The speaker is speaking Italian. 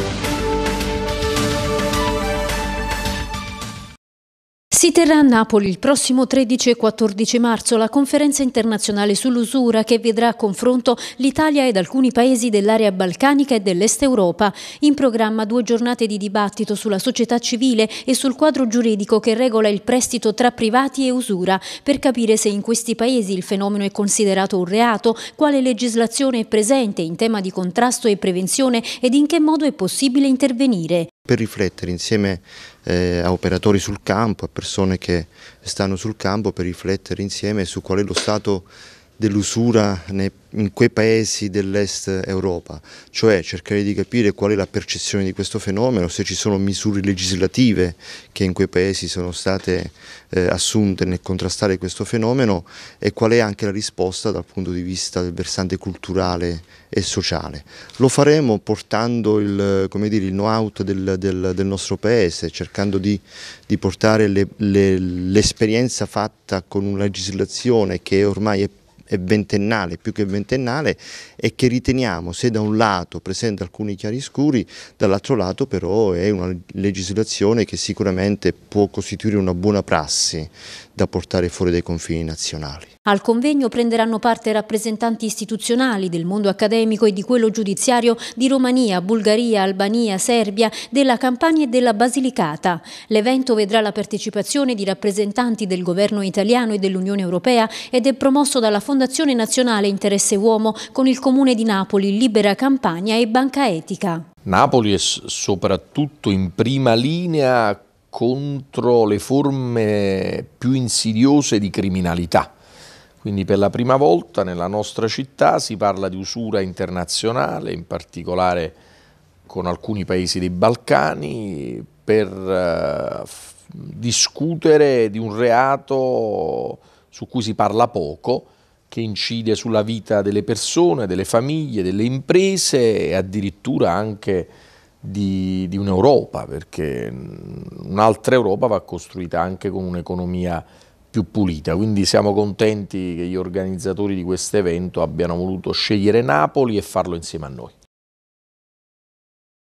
Thank you. Si terrà a Napoli il prossimo 13 e 14 marzo la conferenza internazionale sull'usura che vedrà a confronto l'Italia ed alcuni paesi dell'area balcanica e dell'Est Europa. In programma due giornate di dibattito sulla società civile e sul quadro giuridico che regola il prestito tra privati e usura per capire se in questi paesi il fenomeno è considerato un reato, quale legislazione è presente in tema di contrasto e prevenzione ed in che modo è possibile intervenire per riflettere insieme eh, a operatori sul campo, a persone che stanno sul campo per riflettere insieme su qual è lo stato dell'usura in quei paesi dell'est Europa, cioè cercare di capire qual è la percezione di questo fenomeno, se ci sono misure legislative che in quei paesi sono state eh, assunte nel contrastare questo fenomeno e qual è anche la risposta dal punto di vista del versante culturale e sociale. Lo faremo portando il, dire, il know-how del, del, del, nostro paese, cercando di, di portare l'esperienza le, le, fatta con una legislazione che ormai è è ventennale, più che ventennale, e che riteniamo se da un lato presenta alcuni chiariscuri, dall'altro lato però è una legislazione che sicuramente può costituire una buona prassi da portare fuori dai confini nazionali. Al convegno prenderanno parte rappresentanti istituzionali del mondo accademico e di quello giudiziario di Romania, Bulgaria, Albania, Serbia, della Campania e della Basilicata. L'evento vedrà la partecipazione di rappresentanti del governo italiano e dell'Unione Europea ed è promosso dalla Fondazione Fondazione Nazionale Interesse Uomo con il Comune di Napoli, Libera Campania e Banca Etica. Napoli è soprattutto in prima linea contro le forme più insidiose di criminalità. Quindi per la prima volta nella nostra città si parla di usura internazionale, in particolare con alcuni paesi dei Balcani, per eh, discutere di un reato su cui si parla poco, che incide sulla vita delle persone, delle famiglie, delle imprese e addirittura anche di, di un'Europa, perché mm, un'altra Europa va costruita anche con un'economia più pulita. Quindi siamo contenti che gli organizzatori di questo evento abbiano voluto scegliere Napoli e farlo insieme a noi.